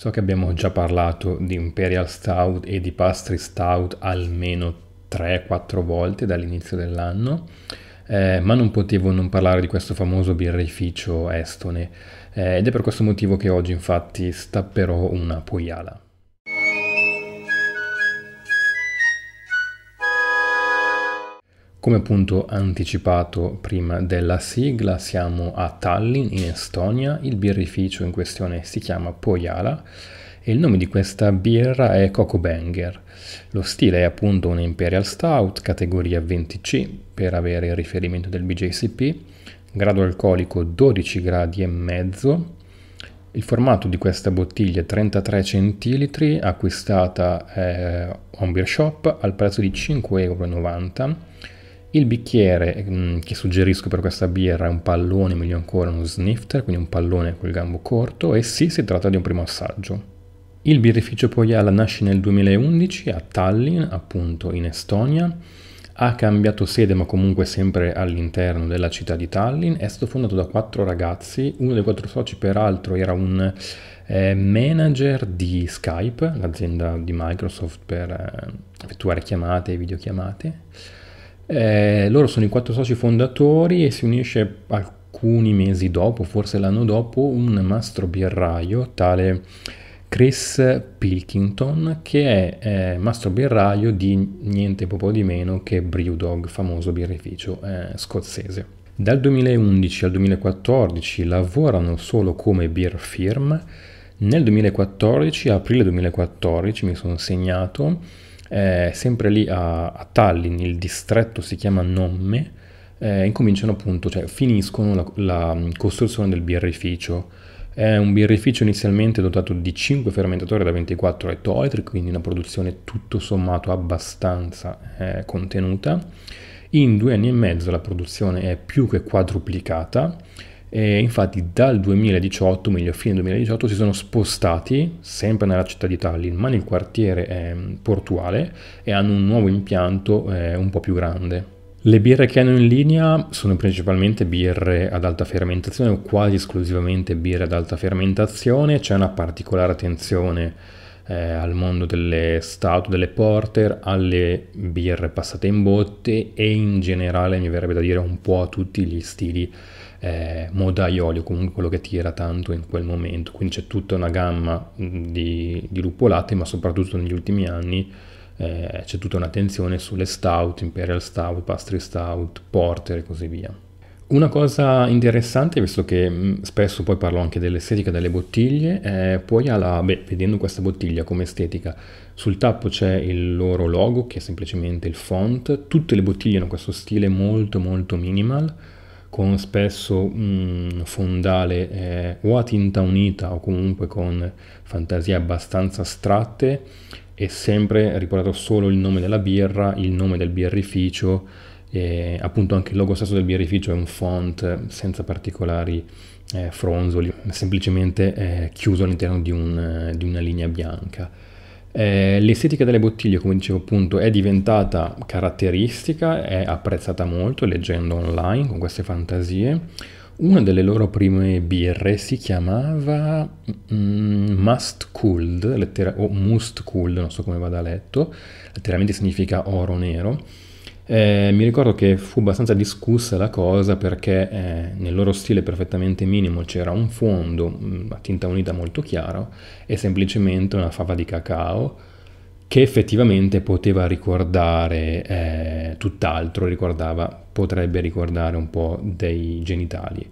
So che abbiamo già parlato di Imperial Stout e di Pastry Stout almeno 3-4 volte dall'inizio dell'anno, eh, ma non potevo non parlare di questo famoso birrificio estone eh, ed è per questo motivo che oggi infatti stapperò una poiala. Come appunto anticipato prima della sigla, siamo a Tallinn in Estonia, il birrificio in questione si chiama Pojala e il nome di questa birra è Coco Banger. Lo stile è appunto un Imperial Stout, categoria 20C per avere il riferimento del BJCP, grado alcolico 12 gradi e mezzo. Il formato di questa bottiglia è 33 centilitri, acquistata eh, a un beer shop al prezzo di 5,90 euro il bicchiere mm, che suggerisco per questa birra è un pallone, meglio ancora uno snifter, quindi un pallone col gambo corto e sì, si tratta di un primo assaggio. Il birrificio Poiala nasce nel 2011 a Tallinn, appunto in Estonia. Ha cambiato sede ma comunque sempre all'interno della città di Tallinn. È stato fondato da quattro ragazzi, uno dei quattro soci peraltro era un eh, manager di Skype, l'azienda di Microsoft per eh, effettuare chiamate e videochiamate eh, loro sono i quattro soci fondatori e si unisce alcuni mesi dopo, forse l'anno dopo, un mastro birraio tale Chris Pilkington che è eh, mastro birraio di niente poco di meno che Brewdog, famoso birrificio eh, scozzese. Dal 2011 al 2014 lavorano solo come beer firm. Nel 2014, aprile 2014, mi sono segnato, eh, sempre lì a, a, Tallinn, il distretto si chiama Nomme, eh, incominciano appunto, cioè finiscono la, la mm, costruzione del birrificio. È un birrificio inizialmente dotato di 5 fermentatori da 24 ettolitri, quindi una produzione tutto sommato abbastanza eh, contenuta. In due anni e mezzo la produzione è più che quadruplicata e infatti dal 2018, meglio fine 2018, si sono spostati sempre nella città di Tallinn, ma nel quartiere eh, portuale e hanno un nuovo impianto eh, un po' più grande. Le birre che hanno in linea sono principalmente birre ad alta fermentazione o quasi esclusivamente birre ad alta fermentazione, c'è una particolare attenzione eh, al mondo delle stout, delle porter, alle birre passate in botte e in generale mi verrebbe da dire un po' a tutti gli stili eh, moda aiolio, comunque quello che tira tanto in quel momento. Quindi c'è tutta una gamma mm, di, di luppolate, ma soprattutto negli ultimi anni eh, c'è tutta un'attenzione sulle stout, imperial stout, pastry stout, porter e così via. Una cosa interessante, visto che mm, spesso poi parlo anche dell'estetica delle bottiglie, eh, poi alla, beh, vedendo questa bottiglia come estetica, sul tappo c'è il loro logo che è semplicemente il font, tutte le bottiglie hanno questo stile molto molto minimal, con spesso un mm, fondale eh, o a tinta unita o comunque con fantasie abbastanza astratte e sempre riportato solo il nome della birra, il nome del birrificio, eh, appunto anche il logo stesso del birrificio è un font senza particolari eh, fronzoli, semplicemente eh, chiuso all'interno di, un, eh, di una linea bianca. Eh, l'estetica delle bottiglie, come dicevo appunto, è diventata caratteristica, è apprezzata molto leggendo online con queste fantasie. Una delle loro prime birre si chiamava mm, Must Cooled, lettera- o Must Cooled, non so come vada letto, letteralmente significa oro nero eh, mi ricordo che fu abbastanza discussa la cosa perché eh, nel loro stile perfettamente minimo c'era un fondo mm, a tinta unita molto chiaro e semplicemente una fava di cacao che effettivamente poteva ricordare eh, tutt'altro, ricordava, potrebbe ricordare un po' dei genitali.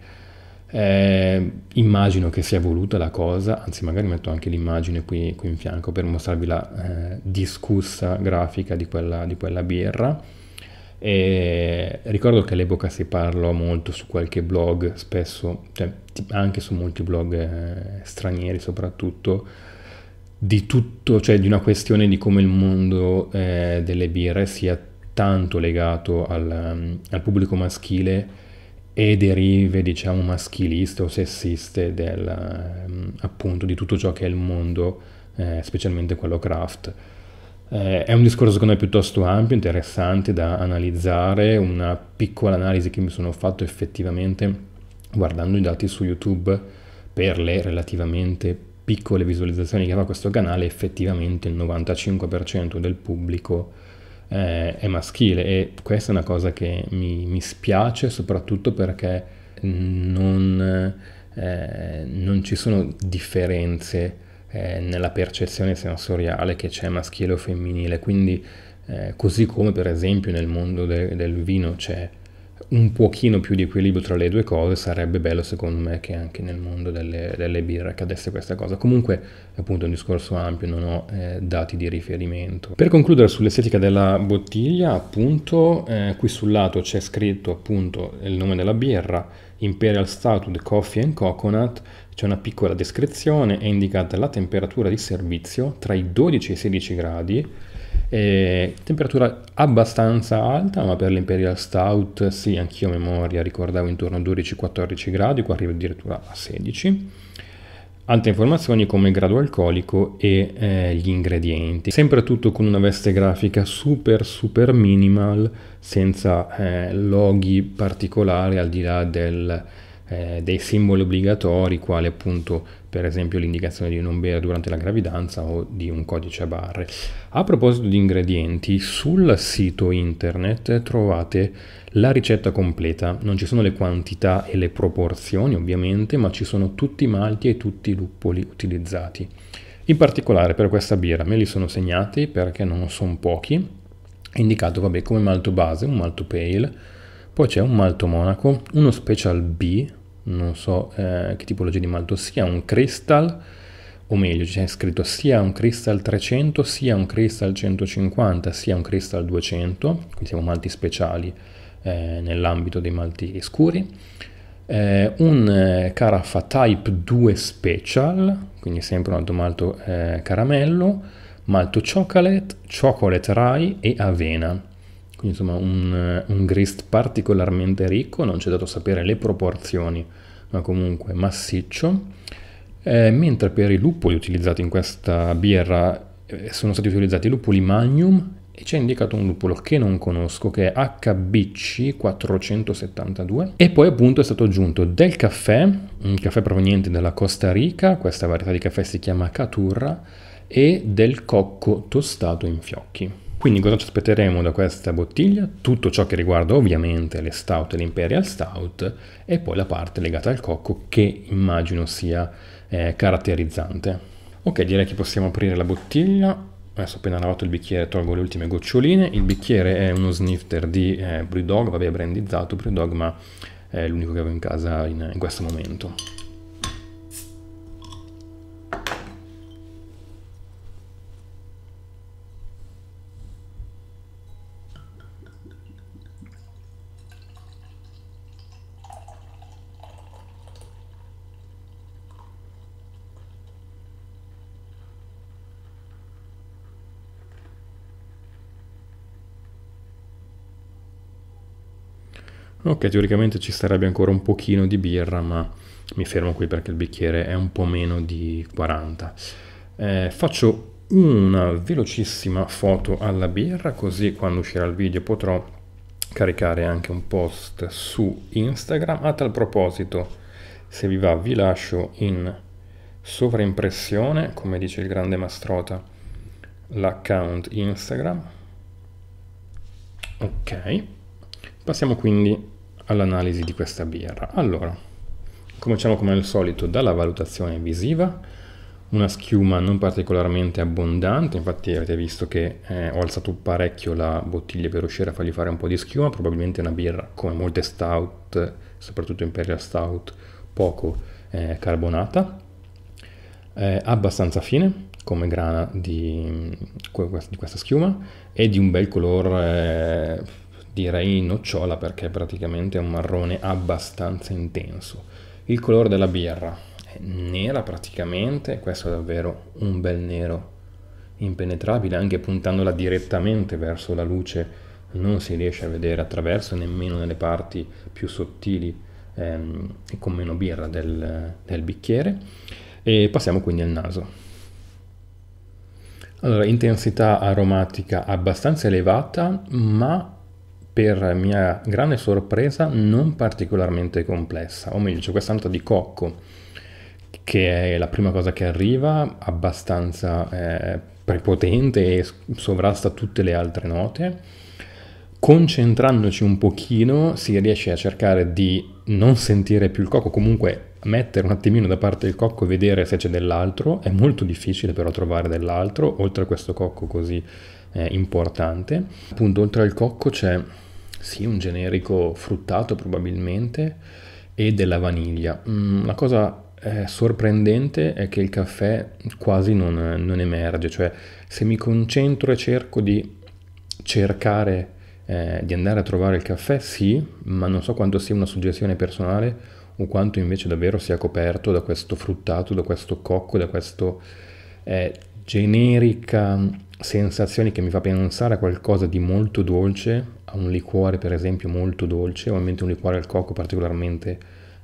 Eh, immagino che sia voluta la cosa, anzi magari metto anche l'immagine qui, qui in fianco per mostrarvi la eh, discussa grafica di quella, di quella birra. E ricordo che all'epoca si parlò molto su qualche blog, spesso, cioè, anche su molti blog eh, stranieri soprattutto, di tutto, cioè di una questione di come il mondo eh, delle birre sia tanto legato al, mm, al, pubblico maschile e derive, diciamo, maschiliste o sessiste del, mm, appunto di tutto ciò che è il mondo, eh, specialmente quello craft. Eh, è un discorso secondo me piuttosto ampio, interessante da analizzare, una piccola analisi che mi sono fatto effettivamente guardando i dati su YouTube per le relativamente piccole visualizzazioni che fa questo canale, effettivamente il 95% del pubblico eh, è maschile e questa è una cosa che mi, mi spiace soprattutto perché non, eh, non ci sono differenze eh, nella percezione sensoriale che c'è maschile o femminile, quindi eh, così come per esempio nel mondo de- del vino c'è un pochino più di equilibrio tra le due cose, sarebbe bello secondo me che anche nel mondo delle, delle birre accadesse questa cosa. Comunque appunto è un discorso ampio, non ho eh, dati di riferimento. Per concludere sull'estetica della bottiglia, appunto eh, qui sul lato c'è scritto appunto il nome della birra, Imperial Stout Coffee and Coconut, c'è una piccola descrizione, è indicata la temperatura di servizio tra i 12 e i 16 gradi, e temperatura abbastanza alta, ma per l'Imperial Stout sì, anch'io a memoria ricordavo intorno a 12-14 gradi, qua arriva addirittura a 16 altre informazioni come il grado alcolico e eh, gli ingredienti. Sempre tutto con una veste grafica super super minimal, senza eh, loghi particolari al di là del eh, dei simboli obbligatori quali appunto per esempio l'indicazione di non bere durante la gravidanza o di un codice a barre. A proposito di ingredienti, sul sito internet trovate la ricetta completa, non ci sono le quantità e le proporzioni ovviamente, ma ci sono tutti i malti e tutti i luppoli utilizzati. In particolare per questa birra me li sono segnati perché non sono pochi, indicato vabbè, come malto base, un malto pale, poi c'è un malto monaco, uno special B, non so eh, che tipologia di malto sia, un Crystal, o meglio c'è scritto sia un Crystal 300, sia un Crystal 150, sia un Crystal 200, quindi siamo malti speciali eh, nell'ambito dei malti scuri, eh, un eh, caraffa Type 2 Special, quindi sempre un altro malto eh, caramello, malto chocolate, chocolate rye e avena. Quindi insomma un, eh, un grist particolarmente ricco, non ci è dato sapere le proporzioni, ma comunque massiccio. Eh, mentre per i lupoli utilizzati in questa birra eh, sono stati utilizzati i lupoli magnum e ci ha indicato un lupolo che non conosco che è HBC 472 e poi appunto è stato aggiunto del caffè, un caffè proveniente dalla Costa Rica, questa varietà di caffè si chiama Caturra e del cocco tostato in fiocchi. Quindi cosa ci aspetteremo da questa bottiglia? Tutto ciò che riguarda ovviamente le stout e l'imperial stout e poi la parte legata al cocco che immagino sia eh, caratterizzante. Ok, direi che possiamo aprire la bottiglia. Adesso appena lavato il bicchiere tolgo le ultime goccioline. Il bicchiere è uno snifter di eh, Brewdog, vabbè brandizzato Brewdog ma è l'unico che avevo in casa in, in questo momento. Ok, teoricamente ci starebbe ancora un pochino di birra, ma mi fermo qui perché il bicchiere è un po' meno di 40. Eh, faccio una velocissima foto alla birra, così quando uscirà il video potrò caricare anche un post su Instagram. A ah, tal proposito, se vi va, vi lascio in sovraimpressione, come dice il grande Mastrota, l'account Instagram. Ok. Passiamo quindi all'analisi di questa birra. Allora, cominciamo come al solito dalla valutazione visiva, una schiuma non particolarmente abbondante, infatti avete visto che eh, ho alzato parecchio la bottiglia per riuscire a fargli fare un po' di schiuma, probabilmente una birra come molte stout, soprattutto Imperial Stout, poco eh, carbonata, eh, abbastanza fine come grana di, mm, di, questa schiuma e di un bel colore eh, direi nocciola perché praticamente è un marrone abbastanza intenso. Il colore della birra è nera praticamente, questo è davvero un bel nero impenetrabile, anche puntandola direttamente verso la luce non si riesce a vedere attraverso, nemmeno nelle parti più sottili ehm, e con meno birra del, del bicchiere. E passiamo quindi al naso. Allora, intensità aromatica abbastanza elevata, ma per mia grande sorpresa non particolarmente complessa, o meglio c'è questa nota di cocco che è la prima cosa che arriva, abbastanza eh, prepotente e sovrasta tutte le altre note. Concentrandoci un pochino si riesce a cercare di non sentire più il cocco, comunque mettere un attimino da parte il cocco e vedere se c'è dell'altro, è molto difficile però trovare dell'altro, oltre a questo cocco così eh, importante. Appunto, oltre al cocco c'è sì, un generico fruttato probabilmente e della vaniglia. Mm, la cosa eh, sorprendente è che il caffè quasi non, non, emerge, cioè se mi concentro e cerco di cercare eh, di andare a trovare il caffè, sì, ma non so quanto sia una suggestione personale o quanto invece davvero sia coperto da questo fruttato, da questo cocco, da questa eh, generica sensazione che mi fa pensare a qualcosa di molto dolce a un liquore per esempio molto dolce, ovviamente un liquore al cocco particolarmente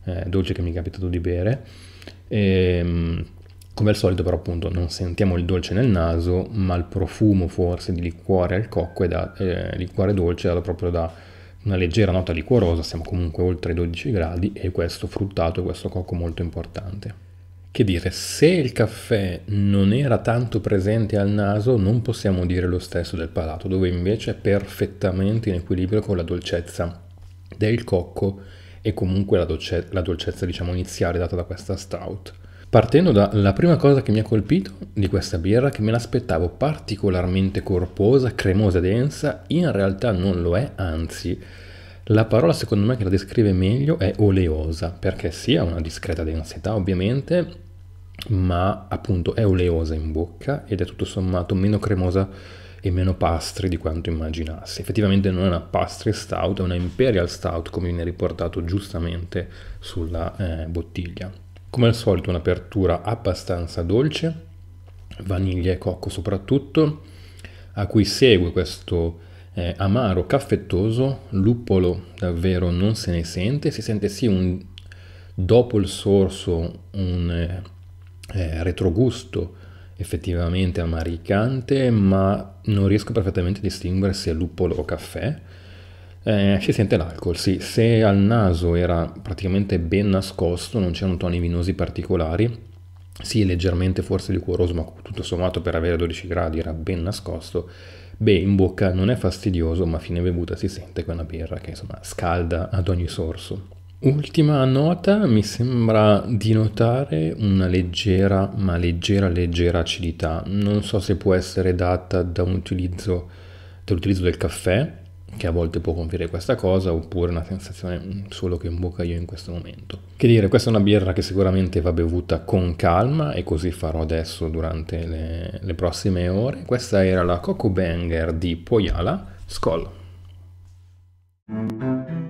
eh, dolce che mi è capitato di bere. E, ehm, come al solito però appunto non sentiamo il dolce nel naso, ma il profumo forse di liquore al cocco e da eh, liquore dolce dato proprio da una leggera nota liquorosa, siamo comunque oltre i 12 gradi e questo fruttato e questo cocco molto importante. Che dire, se il caffè non era tanto presente al naso, non possiamo dire lo stesso del palato, dove invece è perfettamente in equilibrio con la dolcezza del cocco e comunque la, dolce- la dolcezza diciamo iniziale data da questa stout. Partendo dalla prima cosa che mi ha colpito di questa birra, che me l'aspettavo particolarmente corposa, cremosa e densa, in realtà non lo è, anzi la parola secondo me che la descrive meglio è oleosa, perché sì ha una discreta densità ovviamente, ma appunto è oleosa in bocca ed è tutto sommato meno cremosa e meno pastry di quanto immaginassi. Effettivamente non è una pastry stout, è una imperial stout come viene riportato giustamente sulla eh, bottiglia. Come al solito un'apertura abbastanza dolce, vaniglia e cocco soprattutto, a cui segue questo eh, amaro caffettoso, luppolo davvero non se ne sente, si sente sì un dopo il sorso un... Eh, eh, retrogusto effettivamente amaricante, ma non riesco perfettamente a distinguere se è luppolo o caffè. Eh, si sente l'alcol, sì. Se al naso era praticamente ben nascosto, non c'erano toni vinosi particolari, sì, leggermente forse liquoroso, ma tutto sommato per avere 12 gradi era ben nascosto. Beh, in bocca non è fastidioso, ma a fine bevuta si sente che una birra che insomma scalda ad ogni sorso. Ultima nota, mi sembra di notare una leggera, ma leggera, leggera acidità. Non so se può essere data da utilizzo, dall'utilizzo del caffè, che a volte può conferire questa cosa, oppure una sensazione solo che in bocca io in questo momento. Che dire, questa è una birra che sicuramente va bevuta con calma e così farò adesso durante le, le prossime ore. Questa era la Coco Banger di Poyala Skoll.